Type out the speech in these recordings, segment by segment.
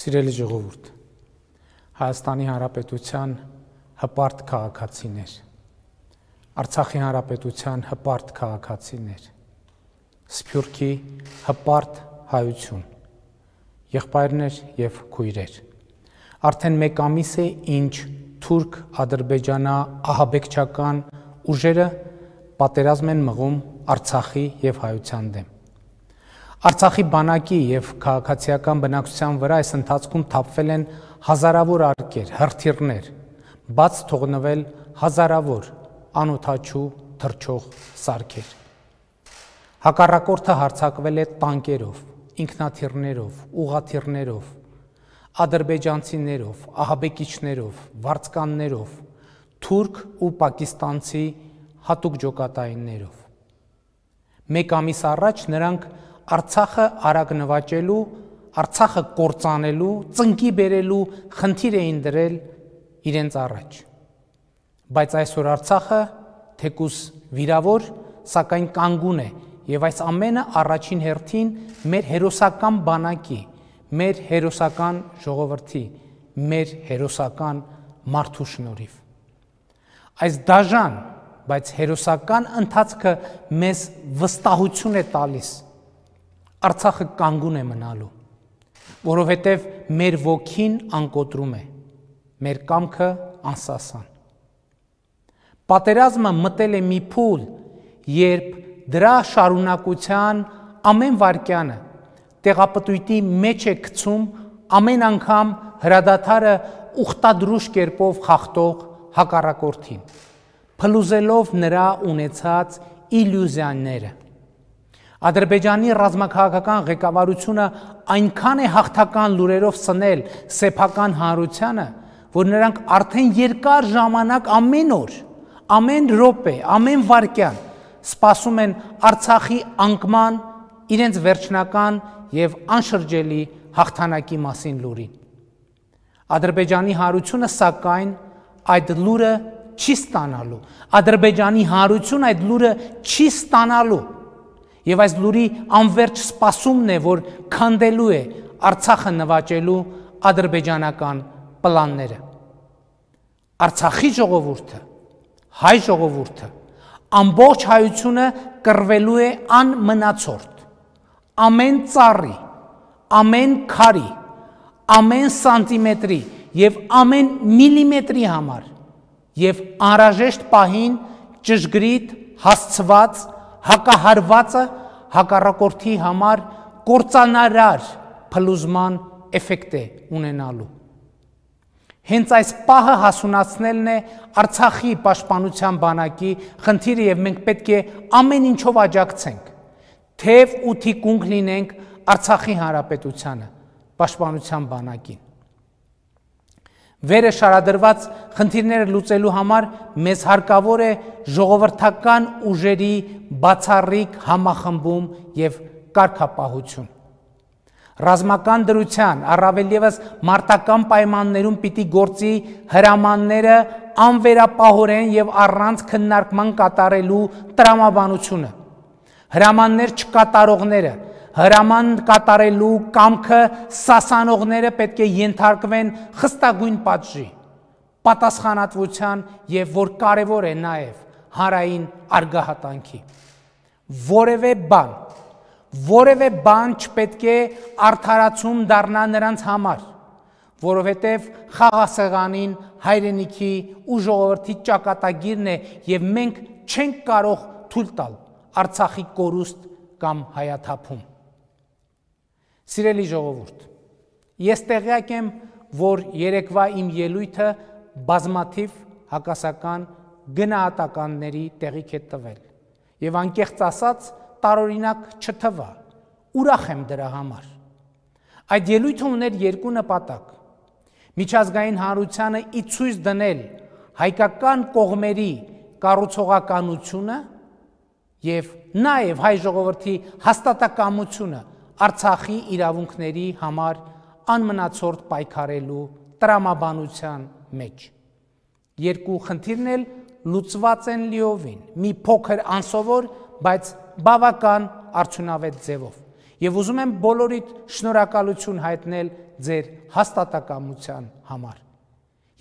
Սիրելի ժողովուրդ, Հայաստանի Հանրապետության հպարտ քաղաքացիներ, Արցախի Հանրապետության հպարտ քաղաքացիներ, Սփյուռքի հպարտ հայություն, եղբայրներ եւ քույրեր։ Արդեն 1 ամիս է, ինչ թուրք-ադրբեջանա ահաբեկչական ուժերը պատերազմ են մղում Արցախի եւ հայության դեմ Արցախի բանակի եւ քաղաքացիական բնակչության վրա այս ընթացքում թափվել են հազարավոր արկեր, հրթիռներ, բաց թողնվել հազարավոր անօթաչու թրչող սարքեր։ Հակառակորդը հարցակվել է տանկերով, ինքնաթիռներով, ուղաթիռներով, ադրբեջանցիներով, ահաբեկիչներով, վարձկաններով, թուրք ու պակիստանցի հատուկ ջոկատայիններով։ Մեկ ամիս առաջ նրանք Արցախը արագ նվաճելու, Արցախը կործանելու, ծնկի բերելու խնդիր էին դրել իրենց առաջ։ Բայց այսօր Արցախը թեկուս վիրավոր, սակայն կանգուն է եւ այս ամենը առաջին հերթին մեր հերոսական բանակի, մեր հերոսական ժողովրդի, մեր հերոսական մարդու շնորհիվ։ Այս դաժան, բայց հերոսական ընթացքը մեզ վստահություն է տալիս, Արցախը կանգուն է մնալու, որովհետև մեր ոգին անկոտրում է, մեր կամքը անսասան։ Պատերազմը մտել է մի փուլ, երբ դրա շարունակության ամեն վարքյանը տեղապտույտի մեջ է գցում ամեն անգամ հրադադարը ուխտադրուշ կերպով խախտող հակառակորդին, փլուզելով նրա ունեցած իլյուզիաները։ Ադրբեջանի ռազմաքաղաքական ղեկավարությունը այնքան է հաղթական լուրերով սնել սեփական հանրությանը, որ նրանք արդեն երկար ժամանակ ամեն օր, ամեն րոպե, ամեն վարքյան սպասում են Արցախի անկման իրենց վերջնական եւ անշրջելի հաղթանակի մասին լուրին։ Ադրբեջանի հանրությունը սակայն այդ լուրը չի ստանալու։ Ադրբեջանի հանրությունը այդ լուրը չի ստանալու Եվ այս լուրի անverջ սպասումն է, որ քանդելու է Արցախը նվաճելու ադրբեջանական պլանները։ Արցախի ժողովուրդը, հայ ժողովուրդը, ամբողջ հայությունը կռվելու է անմնացորդ։ Ամեն ծառի, ամեն քարի, ամեն սանտիմետրի եւ ամեն միլիմետրի համար եւ անրաժեշտ պահին ճշգրիտ հասցված հակահարվածը հակառակորդի համար կործանարար փլուզման էֆեկտ է ունենալու։ Հենց այս պահը հասունացնելն է Արցախի պաշտպանության բանակի խնդիրը եւ մենք պետք է ամեն ինչով աջակցենք։ Թեև ու թիկունք լինենք Արցախի հանրապետությանը, պաշտպանության բանակին։ Վերը շարադրված խնդիրները լուծելու համար մեզ հարկավոր է ժողովրդական ուժերի բացառիկ համախմբում եւ կարգապահություն։ Ռազմական դրության, առավել եւս մարտական պայմաններում պիտի գործի հրամանները անվերապահորեն եւ առանց քննարկման կատարելու տրամաբանությունը։ Հրամաններ չկատարողները, հրաման կատարելու կամքը սասանողները պետք է ենթարկվեն խստագույն պատժի, պատասխանատվության եւ որ կարեւոր է նաեւ հարային արգահատանքի։ Որևէ բան, որևէ բան չպետք է արդարացում դառնա նրանց համար, որովհետև խաղասեղանին հայրենիքի ու ժողովրդի ճակատագիրն է եւ մենք չենք կարող թույլ տալ Արցախի կորուստ կամ հայաթափում։ Սիրելի ժողովուրդ, ես տեղյակ եմ, որ երեկվա իմ ելույթը բազմաթիվ հակասական գնահատականների տեղիք է տվել։ Եվ անկեղծ ասած, տարօրինակ չթվա։ Ուրախ եմ դրա համար։ Այդ ելույթը ուներ երկու նպատակ։ Միջազգային հանրությանը ի ցույց դնել հայկական կողմերի կառուցողականությունը եւ նաեւ հայ ժողովրդի հաստատակամությունը Արցախի իրավունքների համար անմնացորդ պայքարելու տրամաբանության մեջ։ Երկու խնդիրն էլ լուծված են լիովին՝ մի փոքր անսովոր, բայց բավական արդյունավետ ձևով։ Եվ ուզում եմ բոլորիդ շնորհակալություն հայտնել ձեր հաստատակամության համար։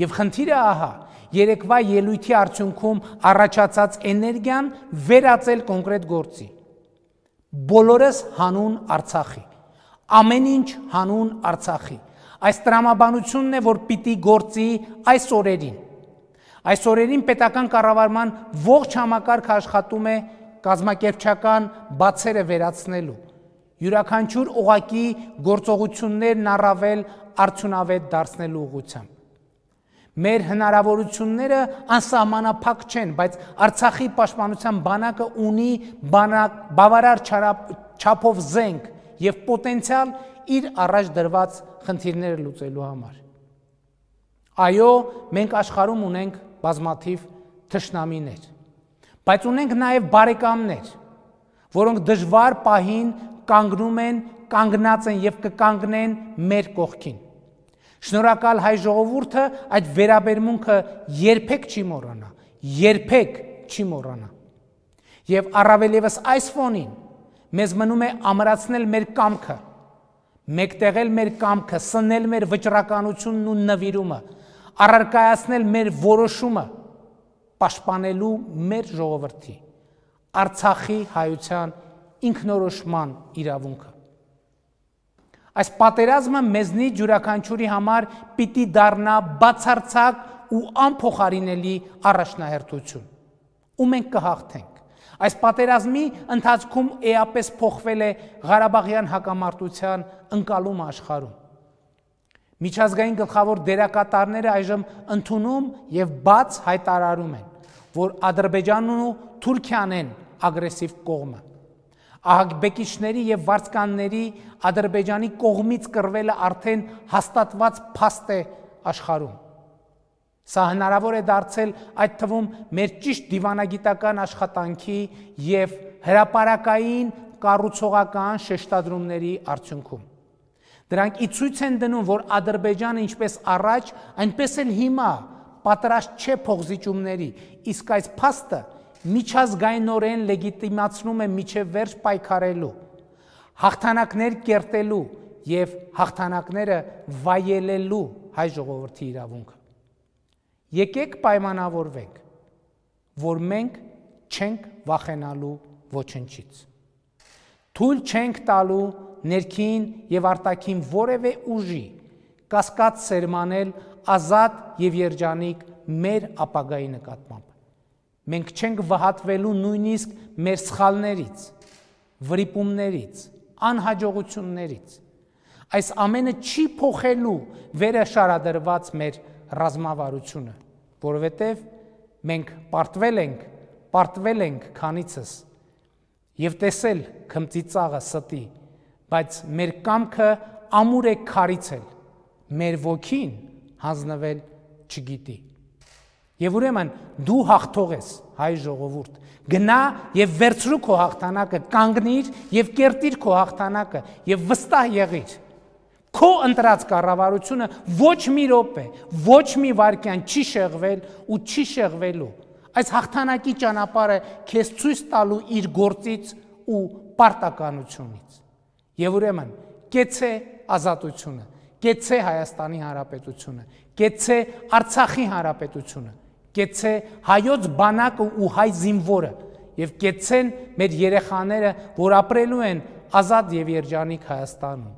Եվ խնդիրը ահա, երեկվա ելույթի արդյունքում առաջացած էներգիան վերածել կոնկրետ գործի բոլորս հանուն Արցախի։ Ամեն ինչ հանուն Արցախի։ Այս տրամաբանությունն է, որ պիտի գործի այս օրերին։ Այս օրերին պետական կառավարման ողջ համակարգ աշխատում է կազմակերպչական բացերը վերացնելու։ Յուրաքանչյուր օղակի գործողություններն առավել արդյունավետ դարձնելու ուղղությամբ։ Մեր հնարավորությունները անսահմանափակ չեն, բայց Արցախի պաշտպանության բանակը ունի բանակ, բավարար չափով զենք եւ պոտենցիալ իր առաջ դրված խնդիրները լուծելու համար։ Այո, մենք աշխարհում ունենք բազմաթիվ թշնամիներ, բայց ունենք նաեւ բարեկամներ, որոնք դժվար պահին կանգնում են, կանգնած են եւ կկանգնեն մեր կողքին։ Շնորհակալ հայ ժողովուրդը այդ վերաբերմունքը երբեք չի մոռանա, երբեք չի մոռանա։ Եվ առավելևս այս ֆոնին մեզ մնում է ամրացնել մեր կամքը, մեկտեղել մեր կամքը, սնել մեր վճռականությունն ու նվիրումը, առարկայացնել մեր որոշումը պաշտպանելու մեր ժողովրդի Արցախի հայության ինքնորոշման իրավունքը Այս պատերազմը մեզնի յուրաքանչյուրի համար պիտի դառնա բացարձակ ու անփոխարինելի առաջնահերթություն։ Ու մենք կհաղթենք։ Այս պատերազմի ընթացքում էապես փոխվել է Ղարաբաղյան հակամարտության ընկալումը աշխարհում։ Միջազգային գլխավոր դերակատարները այժմ ընդունում եւ բաց հայտարարում են, որ Ադրբեջանն ու Թուրքիան են ագրեսիվ կողմը։ Ահագբեկիչների եւ վարսկանների Ադրբեջանի կողմից կրվելը արդեն հաստատված փաստ է աշխարհում։ Սա հնարավոր է դարձել այդ թվում մեր ճիշտ դիվանագիտական աշխատանքի եւ հրաապարակային կառուցողական շեշտադրումների արդյունքում։ Դրանք ի ցույց են դնում, որ Ադրբեջանը ինչպես առաջ, այնպես էլ հիմա պատրաստ չէ փողզիջումների, իսկ այս փաստը միջազգայնորեն լեգիտիմացնում է միջև վերջ պայքարելու, հաղթանակներ կերտելու եւ հաղթանակները վայելելու հայ ժողովրդի իրավունքը։ Եկեք պայմանավորվենք, որ մենք չենք վախենալու ոչնչից։ Թույլ չենք տալու ներքին եւ արտաքին որևէ ուժի կասկած սերմանել ազատ եւ երջանիկ մեր ապագայի նկատմամբ։ Մենք չենք վհատվելու նույնիսկ մեր սխալներից, վրիպումներից, անհաջողություններից։ Այս ամենը չի փոխելու վերը շարադրված մեր ռազմավարությունը, որովհետև մենք պարտվել ենք, պարտվել ենք քանիցս եւ տեսել քմծի ծաղը ստի, բայց մեր կամքը ամուր է քարիցել, մեր ոգին հանձնվել չգիտի։ Եվ ուրեմն դու հաղթող ես, հայ ժողովուրդ։ Գնա եւ վերցրու քո հաղթանակը, կանգնիր եւ կերտիր քո հաղթանակը եւ վստահ եղիր։ Քո ընտրած կառավարությունը ոչ մի րոպե, ոչ մի վարքյան չի շեղվել ու չի շեղվելու։ Այս հաղթանակի ճանապարհը քեզ ցույց տալու իր գործից ու պարտականությունից։ Եվ ուրեմն կեցե ազատությունը, կեցե Հայաստանի Հանրապետությունը, կեցե Արցախի Հանրապետությունը կեցցե հայոց բանակը ու հայ զինվորը եւ կեցցեն մեր երեխաները, որ ապրելու են ազատ եւ երջանիկ Հայաստանում,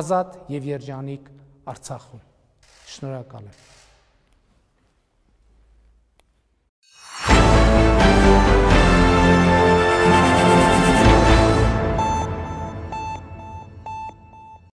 ազատ եւ երջանիկ Արցախում։ Շնորհակալ եմ։